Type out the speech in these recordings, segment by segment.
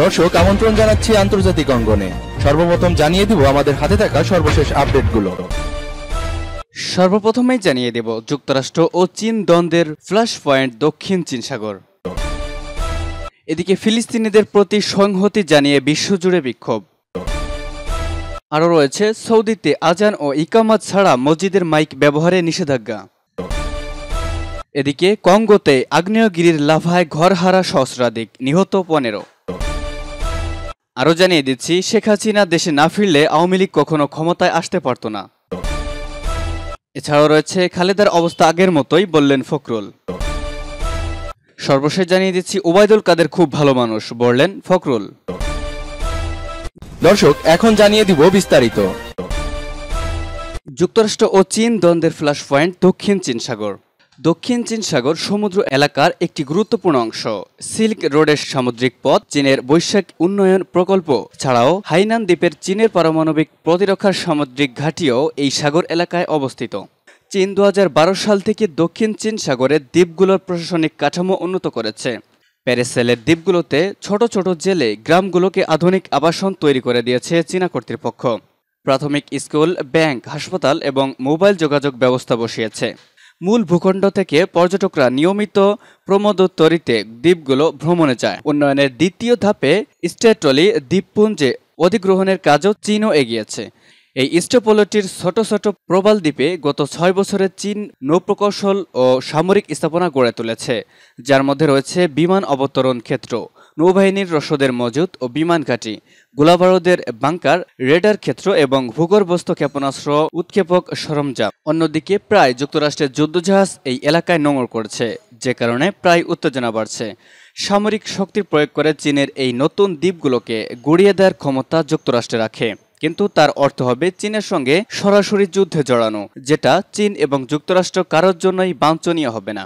দর্শক আমন্ত্রণ জানাচ্ছি আন্তর্জাতিক অঙ্গনে সর্বপ্রথম জানিয়ে দিব আমাদের হাতে থাকা সর্বশেষ আপডেটগুলো সর্বপ্রথমে জানিয়ে দেব যুক্তরাষ্ট্র ও চীন দ্বন্দ্বের ফ্ল্যাশ পয়েন্ট দক্ষিণ চীন সাগর এদিকে ফিলিস্তিনিদের প্রতি সংহতি জানিয়ে বিশ্বজুড়ে বিক্ষোভ আরও রয়েছে সৌদিতে আজান ও ইকামাত ছাড়া মসজিদের মাইক ব্যবহারে নিষেধাজ্ঞা এদিকে কঙ্গোতে আগ্নেয়গিরির লাভায় ঘরহারা সহস্রাধিক নিহত পনেরো আরও জানিয়ে দিচ্ছি শেখ হাসিনা দেশে না ফিরলে আওয়ামী লীগ কখনো ক্ষমতায় আসতে পারত না এছাড়াও রয়েছে খালেদার অবস্থা আগের মতোই বললেন ফখরুল সর্বশেষ জানিয়ে দিচ্ছি ওবায়দুল কাদের খুব ভালো মানুষ বললেন ফখরুল দর্শক এখন জানিয়ে দিব বিস্তারিত যুক্তরাষ্ট্র ও চীন দ্বন্দ্বের ফ্ল্যাশ পয়েন্ট দক্ষিণ চীন সাগর দক্ষিণ চীন সাগর সমুদ্র এলাকার একটি গুরুত্বপূর্ণ অংশ সিল্ক রোডের সামুদ্রিক পথ চীনের বৈশ্বিক উন্নয়ন প্রকল্প ছাড়াও হাইনান দ্বীপের চীনের পারমাণবিক প্রতিরক্ষার সামুদ্রিক ঘাটিও এই সাগর এলাকায় অবস্থিত চীন দু সাল থেকে দক্ষিণ চীন সাগরের দ্বীপগুলোর প্রশাসনিক কাঠামো উন্নত করেছে প্যারিসেলের দ্বীপগুলোতে ছোট ছোট জেলে গ্রামগুলোকে আধুনিক আবাসন তৈরি করে দিয়েছে চীনা কর্তৃপক্ষ প্রাথমিক স্কুল ব্যাংক হাসপাতাল এবং মোবাইল যোগাযোগ ব্যবস্থা বসিয়েছে মূল ভূখণ্ড থেকে পর্যটকরা নিয়মিত প্রমোদোত্তরিতে দ্বীপগুলো ভ্রমণে যায় উন্নয়নের দ্বিতীয় ধাপে স্টেটলি দ্বীপপুঞ্জে অধিগ্রহণের কাজও চীনও এগিয়েছে এই ইস্টোপোলটির ছোট ছোট প্রবাল দ্বীপে গত ছয় বছরে চীন নৌপ্রকৌশল ও সামরিক স্থাপনা গড়ে তুলেছে যার মধ্যে রয়েছে বিমান অবতরণ ক্ষেত্র নৌবাহিনীর রসদের মজুদ ও বিমান ঘাঁটি গোলাবারুদের বাংকার রেডার ক্ষেত্র এবং ভূগর্ভস্থ ক্ষেপণাস্ত্র উৎক্ষেপক সরঞ্জাম অন্যদিকে প্রায় যুক্তরাষ্ট্রের যুদ্ধজাহাজ এই এলাকায় নোংর করছে যে কারণে প্রায় উত্তেজনা বাড়ছে সামরিক শক্তির প্রয়োগ করে চীনের এই নতুন দ্বীপগুলোকে গড়িয়ে দেওয়ার ক্ষমতা যুক্তরাষ্ট্রে রাখে কিন্তু তার অর্থ হবে চীনের সঙ্গে সরাসরি যুদ্ধে জড়ানো যেটা চীন এবং যুক্তরাষ্ট্র কারোর জন্যই বাঞ্ছনীয় হবে না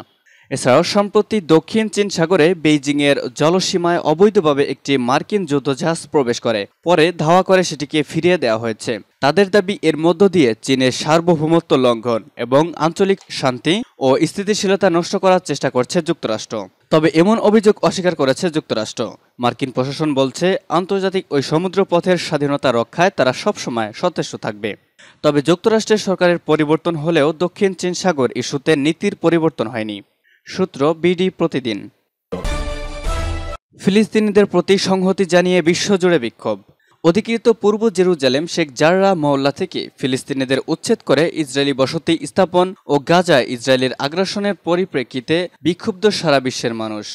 এছাড়াও সম্প্রতি দক্ষিণ চীন সাগরে বেইজিংয়ের জলসীমায় অবৈধভাবে একটি মার্কিন যুদ্ধজাহাজ প্রবেশ করে পরে ধাওয়া করে সেটিকে ফিরিয়ে দেওয়া হয়েছে তাদের দাবি এর মধ্য দিয়ে চীনের সার্বভৌমত্ব লঙ্ঘন এবং আঞ্চলিক শান্তি ও স্থিতিশীলতা নষ্ট করার চেষ্টা করছে যুক্তরাষ্ট্র তবে এমন অভিযোগ অস্বীকার করেছে যুক্তরাষ্ট্র মার্কিন প্রশাসন বলছে আন্তর্জাতিক ওই সমুদ্র পথের স্বাধীনতা রক্ষায় তারা সবসময় সতেষ্ট থাকবে তবে যুক্তরাষ্ট্রের সরকারের পরিবর্তন হলেও দক্ষিণ চীন সাগর ইস্যুতে নীতির পরিবর্তন হয়নি সূত্র বিডি প্রতিদিন ফিলিস্তিনিদের প্রতি সংহতি জানিয়ে বিশ্বজুড়ে বিক্ষোভ অধিকৃত পূর্ব জেরুজালেম শেখ জাররা মহল্লা থেকে ফিলিস্তিনিদের উচ্ছেদ করে ইসরায়েলি বসতি স্থাপন ও গাজা ইসরায়েলের আগ্রাসনের পরিপ্রেক্ষিতে বিক্ষুব্ধ সারা বিশ্বের মানুষ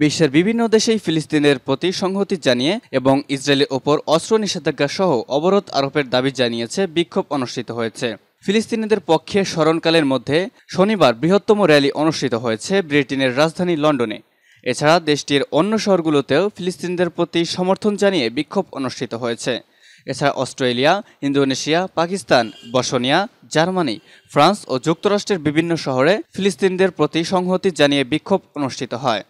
বিশ্বের বিভিন্ন দেশেই ফিলিস্তিনের প্রতি সংহতি জানিয়ে এবং ইসরায়েলের ওপর অস্ত্র নিষেধাজ্ঞাসহ অবরোধ আরোপের দাবি জানিয়েছে বিক্ষোভ অনুষ্ঠিত হয়েছে ফিলিস্তিনিদের পক্ষে স্মরণকালের মধ্যে শনিবার বৃহত্তম র্যালি অনুষ্ঠিত হয়েছে ব্রিটেনের রাজধানী লন্ডনে এছাড়া দেশটির অন্য শহরগুলোতেও ফিলিস্তিনিদের প্রতি সমর্থন জানিয়ে বিক্ষোভ অনুষ্ঠিত হয়েছে এছাড়া Australia Indonesia Pakistan Bosnia Germany France ও যুক্তরাষ্ট্রের বিভিন্ন শহরে ফিলিস্তিনিদের প্রতি সংহতি জানিয়ে বিক্ষোভ অনুষ্ঠিত হয়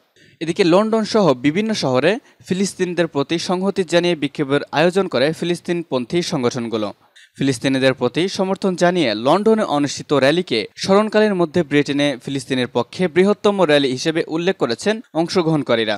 এদিকে লন্ডন সহ বিভিন্ন শহরে ফিলিস্তিনিদের প্রতি সংহতি জানিয়ে বিক্ষোভের আয়োজন করে ফিলিস্তিনপন্থী সংগঠনগুলো ফিলিস্তিনিদের প্রতি সমর্থন জানিয়ে লন্ডনে অনুষ্ঠিত র্যালিকে স্মরণকালের মধ্যে ব্রিটেনে ফিলিস্তিনের পক্ষে বৃহত্তম র্যালি হিসেবে উল্লেখ করেছেন অংশগ্রহণকারীরা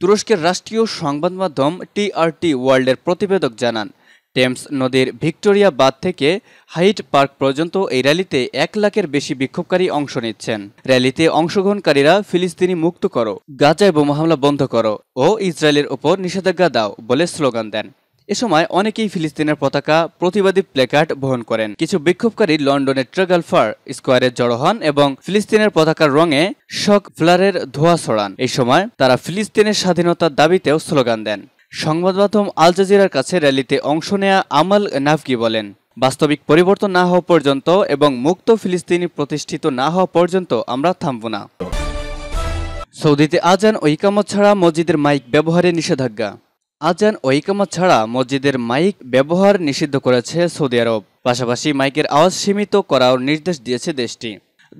তুরস্কের রাষ্ট্রীয় সংবাদ মাধ্যম টিআরটি ওয়ার্ল্ডের প্রতিবেদক জানান টেমস নদীর ভিক্টোরিয়া বাদ থেকে হাইট পার্ক পর্যন্ত এই র্যালিতে এক লাখের বেশি বিক্ষোভকারী অংশ নিচ্ছেন র্যালিতে অংশগ্রহণকারীরা ফিলিস্তিনি মুক্ত করো গাজায় বোমা হামলা বন্ধ করো ও ইসরায়েলের ওপর নিষেধাজ্ঞা দাও বলে স্লোগান দেন এ সময় অনেকেই ফিলিস্তিনের পতাকা প্রতিবাদী প্লেকার্ড বহন করেন কিছু বিক্ষোভকারী লন্ডনের ফার স্কোয়ারে জড়ো হন এবং ফিলিস্তিনের পতাকার রঙে শক ফ্লারের ধোয়া ছড়ান এই সময় তারা ফিলিস্তিনের স্বাধীনতার দাবিতেও স্লোগান দেন সংবাদ মাধ্যম আল জাজিরার কাছে র্যালিতে অংশ নেয়া আমাল নাভকি বলেন বাস্তবিক পরিবর্তন না হওয়া পর্যন্ত এবং মুক্ত ফিলিস্তিনি প্রতিষ্ঠিত না হওয়া পর্যন্ত আমরা থামব না সৌদিতে আজান ও ইকামত ছাড়া মসজিদের মাইক ব্যবহারে নিষেধাজ্ঞা আজান ও ইকামত ছাড়া মসজিদের মাইক ব্যবহার নিষিদ্ধ করেছে সৌদি আরব পাশাপাশি মাইকের আওয়াজ সীমিত করার নির্দেশ দিয়েছে দেশটি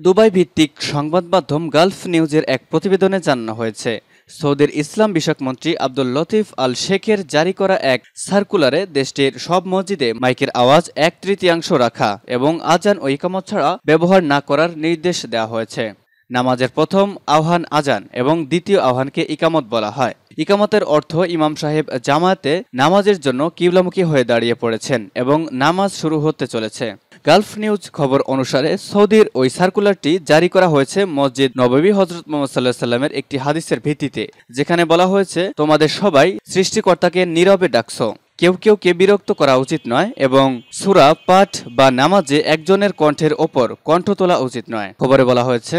দুবাই ভিত্তিক সংবাদ মাধ্যম গালফ নিউজের এক প্রতিবেদনে জানানো হয়েছে সৌদির ইসলাম বিষয়ক মন্ত্রী আব্দুল লতিফ আল শেখের জারি করা এক সার্কুলারে দেশটির সব মসজিদে মাইকের আওয়াজ এক তৃতীয়াংশ রাখা এবং আজান ও ইকামত ছাড়া ব্যবহার না করার নির্দেশ দেওয়া হয়েছে নামাজের প্রথম আহ্বান আজান এবং দ্বিতীয় আহ্বানকে ইকামত বলা হয় ইকামতের অর্থ ইমাম সাহেব জামাতে নামাজের জন্য কিবলামুখী হয়ে দাঁড়িয়ে পড়েছেন এবং নামাজ শুরু হতে চলেছে গালফ নিউজ খবর অনুসারে সৌদির ওই সার্কুলারটি জারি করা হয়েছে মসজিদ নবী হজরত মোহাম্মদ সাল্লাহ সাল্লামের একটি হাদিসের ভিত্তিতে যেখানে বলা হয়েছে তোমাদের সবাই সৃষ্টিকর্তাকে নীরবে ডাকছ কেউ কেউ কে বিরক্ত করা উচিত নয় এবং সুরা পাঠ বা নামাজে একজনের কণ্ঠের ওপর কণ্ঠ তোলা উচিত নয় খবরে বলা হয়েছে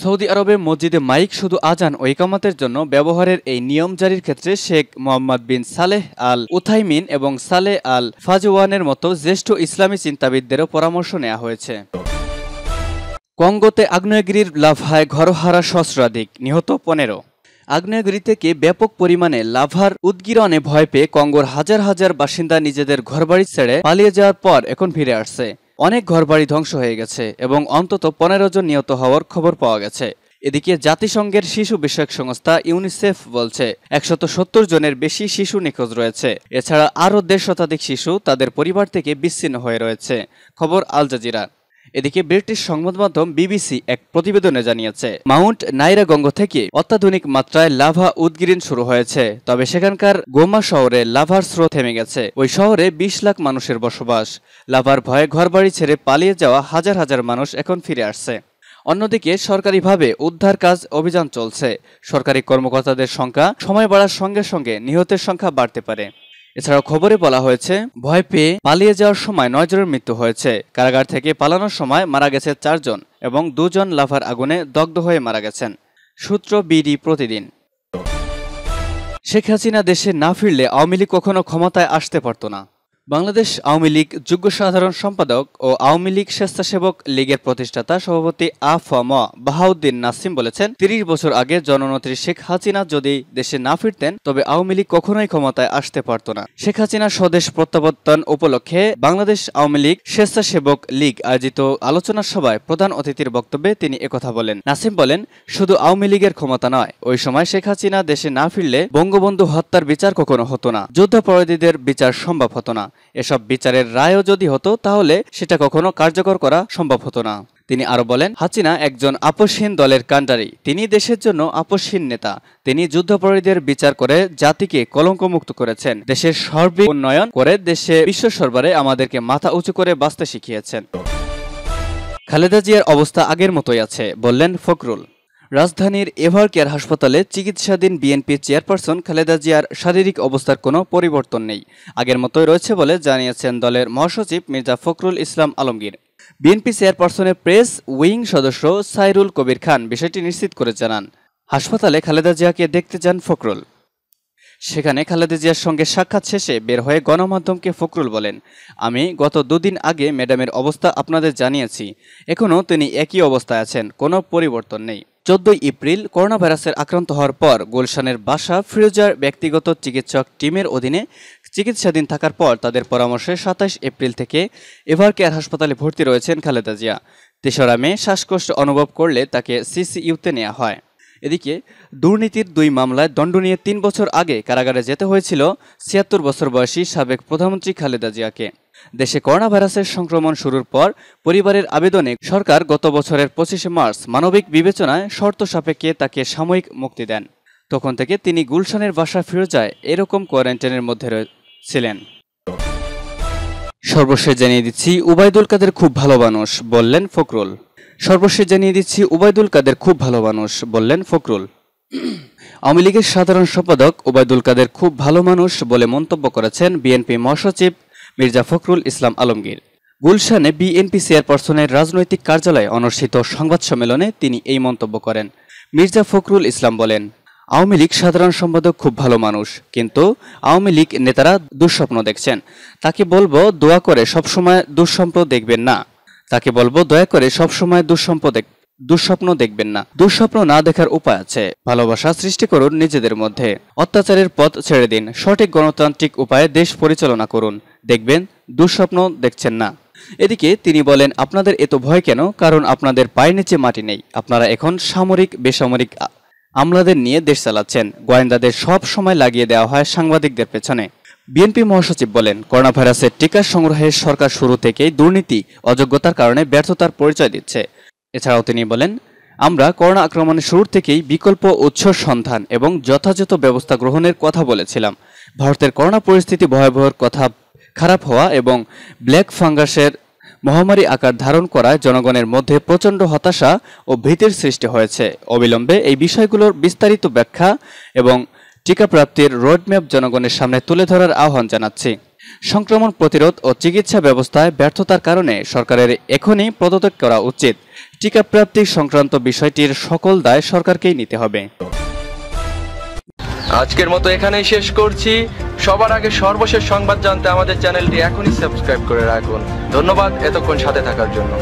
সৌদি আরবে মসজিদে মাইক শুধু আজান ও ইকামাতের জন্য ব্যবহারের এই নিয়ম জারির ক্ষেত্রে শেখ মোহাম্মদ বিন সালেহ আল উথাইমিন এবং সালেহ আল ফাজওয়ানের মতো জ্যেষ্ঠ ইসলামী চিন্তাবিদদেরও পরামর্শ নেওয়া হয়েছে কঙ্গোতে আগ্নেয়গিরির লাভায় ঘরহারা সস্রাধিক নিহত পনেরো আগ্নেয়গিরি থেকে ব্যাপক পরিমাণে লাভার উদ্গিরণে ভয় পেয়ে কঙ্গোর হাজার হাজার বাসিন্দা নিজেদের ঘরবাড়ি ছেড়ে পালিয়ে যাওয়ার পর এখন ফিরে আসছে অনেক ঘরবাড়ি ধ্বংস হয়ে গেছে এবং অন্তত পনেরো জন নিহত হওয়ার খবর পাওয়া গেছে এদিকে জাতিসংঘের শিশু বিষয়ক সংস্থা ইউনিসেফ বলছে একশত সত্তর জনের বেশি শিশু নিখোঁজ রয়েছে এছাড়া আরও দেড় শতাধিক শিশু তাদের পরিবার থেকে বিচ্ছিন্ন হয়ে রয়েছে খবর আল জাজিরা এদিকে ব্রিটিশ সংবাদ মাধ্যম বিবিসি এক প্রতিবেদনে জানিয়েছে মাউন্ট নাইরাগঙ্গ থেকে অত্যাধুনিক মাত্রায় লাভা উদ্গিরণ শুরু হয়েছে তবে সেখানকার গোমা শহরে লাভার স্রোত থেমে গেছে ওই শহরে বিশ লাখ মানুষের বসবাস লাভার ভয়ে ঘরবাড়ি ছেড়ে পালিয়ে যাওয়া হাজার হাজার মানুষ এখন ফিরে আসছে অন্যদিকে সরকারিভাবে উদ্ধার কাজ অভিযান চলছে সরকারি কর্মকর্তাদের সংখ্যা সময় বাড়ার সঙ্গে সঙ্গে নিহতের সংখ্যা বাড়তে পারে এছাড়া খবরে বলা হয়েছে ভয় পেয়ে পালিয়ে যাওয়ার সময় নয়জনের মৃত্যু হয়েছে কারাগার থেকে পালানোর সময় মারা গেছে চারজন এবং দুজন লাভার আগুনে দগ্ধ হয়ে মারা গেছেন সূত্র বিডি প্রতিদিন শেখ হাসিনা দেশে না ফিরলে আওয়ামী লীগ কখনো ক্ষমতায় আসতে পারত না বাংলাদেশ আওয়ামী লীগ যোগ্য সাধারণ সম্পাদক ও আওয়ামী লীগ স্বেচ্ছাসেবক লীগের প্রতিষ্ঠাতা সভাপতি ম বাহাউদ্দিন নাসিম বলেছেন তিরিশ বছর আগে জননেত্রী শেখ হাসিনা যদি দেশে না ফিরতেন তবে আওয়ামী লীগ কখনোই ক্ষমতায় আসতে পারত না শেখ হাসিনা স্বদেশ প্রত্যাবর্তন উপলক্ষে বাংলাদেশ আওয়ামী লীগ স্বেচ্ছাসেবক লীগ আয়োজিত আলোচনা সভায় প্রধান অতিথির বক্তব্যে তিনি একথা বলেন নাসিম বলেন শুধু আওয়ামী লীগের ক্ষমতা নয় ওই সময় শেখ হাসিনা দেশে না ফিরলে বঙ্গবন্ধু হত্যার বিচার কখনো হতো না যুদ্ধাপরাধীদের বিচার সম্ভব হতো না এসব বিচারের রায়ও যদি হতো তাহলে সেটা কখনো কার্যকর করা সম্ভব হতো না তিনি আরো বলেন হাসিনা একজন আপসহীন দলের কাণ্ডারি তিনি দেশের জন্য আপসহীন নেতা তিনি যুদ্ধাপরাধীদের বিচার করে জাতিকে কলঙ্কমুক্ত করেছেন দেশের সর্বিক উন্নয়ন করে দেশে বিশ্ব সরবারে আমাদেরকে মাথা উঁচু করে বাঁচতে শিখিয়েছেন খালেদা জিয়ার অবস্থা আগের মতোই আছে বললেন ফকরুল রাজধানীর এভার কেয়ার হাসপাতালে চিকিৎসাধীন বিএনপি চেয়ারপারসন খালেদা জিয়ার শারীরিক অবস্থার কোনো পরিবর্তন নেই আগের মতোই রয়েছে বলে জানিয়েছেন দলের মহাসচিব মির্জা ফখরুল ইসলাম আলমগীর বিএনপি চেয়ারপারসনের প্রেস উইং সদস্য সাইরুল কবির খান বিষয়টি নিশ্চিত করে জানান হাসপাতালে খালেদা জিয়াকে দেখতে যান ফখরুল সেখানে খালেদা জিয়ার সঙ্গে সাক্ষাৎ শেষে বের হয়ে গণমাধ্যমকে ফখরুল বলেন আমি গত দুদিন আগে ম্যাডামের অবস্থা আপনাদের জানিয়েছি এখনও তিনি একই অবস্থায় আছেন কোনো পরিবর্তন নেই চোদ্দই এপ্রিল করোনা ভাইরাসের আক্রান্ত হওয়ার পর গুলশানের বাসা ফিরোজার ব্যক্তিগত চিকিৎসক টিমের অধীনে চিকিৎসাধীন থাকার পর তাদের পরামর্শে সাতাশ এপ্রিল থেকে এভার কেয়ার হাসপাতালে ভর্তি রয়েছেন খালেদা জিয়া তেসরা শ্বাসকষ্ট অনুভব করলে তাকে সিসিইউতে নেওয়া হয় এদিকে দুর্নীতির দুই মামলায় দণ্ড নিয়ে তিন বছর আগে কারাগারে যেতে হয়েছিল ছিয়াত্তর বছর বয়সী সাবেক প্রধানমন্ত্রী খালেদা জিয়াকে দেশে করোনা ভাইরাসের সংক্রমণ শুরুর পর পরিবারের আবেদনে সরকার গত বছরের পঁচিশে মার্চ মানবিক বিবেচনায় শর্ত সাপেক্ষে তাকে সাময়িক মুক্তি দেন তখন থেকে তিনি গুলশানের বাসা ফিরোজায় এরকম কোয়ারেন্টাইনের মধ্যে ছিলেন সর্বশেষ জানিয়ে দিচ্ছি উবায়দুল কাদের খুব ভালো মানুষ বললেন ফখরুল সর্বশেষ জানিয়ে দিচ্ছি উবায়দুল কাদের খুব ভালো মানুষ বললেন ফখরুল আওয়ামী লীগের সাধারণ সম্পাদক ওবায়দুল কাদের খুব ভালো মানুষ বলে মন্তব্য করেছেন বিএনপি মহাসচিব মির্জা ফখরুল ইসলাম আলমগীর গুলশানে বিএনপি চেয়ারপারসনের রাজনৈতিক কার্যালয়ে অনুষ্ঠিত সংবাদ সম্মেলনে তিনি এই মন্তব্য করেন মির্জা ফখরুল ইসলাম বলেন আওয়ামী লীগ সাধারণ সম্পাদক খুব ভালো মানুষ কিন্তু আওয়ামী লীগ নেতারা দুঃস্বপ্ন দেখছেন তাকে বলবো দোয়া করে সবসময় দুঃস্বপ্ন দেখবেন না তাকে বলবো দয়া করে সবসময় দুঃসম্প দুঃস্বপ্ন দেখবেন না দুঃস্বপ্ন না দেখার উপায় আছে ভালোবাসা সৃষ্টি করুন নিজেদের মধ্যে অত্যাচারের পথ ছেড়ে দিন সঠিক গণতান্ত্রিক উপায়ে দেশ পরিচালনা করুন দেখবেন দুঃস্বপ্ন দেখছেন না এদিকে তিনি বলেন আপনাদের এত ভয় কেন কারণ আপনাদের পায়ের নিচে মাটি নেই আপনারা এখন সামরিক বেসামরিক আমলাদের নিয়ে দেশ চালাচ্ছেন গোয়েন্দাদের সব সময় লাগিয়ে দেওয়া হয় সাংবাদিকদের পেছনে বিএনপি মহাসচিব বলেন করোনা ভাইরাসের টিকা সংগ্রহে সরকার শুরু থেকেই দুর্নীতি অযোগ্যতার কারণে ব্যর্থতার পরিচয় দিচ্ছে এছাড়াও তিনি বলেন আমরা করোনা আক্রমণের শুরু থেকেই বিকল্প উৎস সন্ধান এবং যথাযথ ব্যবস্থা গ্রহণের কথা বলেছিলাম ভারতের করোনা পরিস্থিতি ভয়াবহর কথা খারাপ হওয়া এবং ব্ল্যাক ফাঙ্গাসের মহামারী আকার ধারণ করায় জনগণের মধ্যে প্রচণ্ড হতাশা ও ভীতির সৃষ্টি হয়েছে অবিলম্বে এই বিষয়গুলোর বিস্তারিত ব্যাখ্যা এবং টিকা প্রাপ্তির রোডম্যাপ জনগণের সামনে তুলে ধরার আহ্বান জানাচ্ছি সংক্রমণ প্রতিরোধ ও চিকিৎসা ব্যবস্থায় ব্যর্থতার কারণে সরকারের এখনই পদত্যাগ করা উচিত টিকা প্রাপ্তি সংক্রান্ত বিষয়টির সকল দায় সরকারকেই নিতে হবে আজকের মতো এখানেই শেষ করছি সবার আগে সর্বশেষ সংবাদ জানতে আমাদের চ্যানেলটি এখনই সাবস্ক্রাইব করে রাখুন ধন্যবাদ এতক্ষণ সাথে থাকার জন্য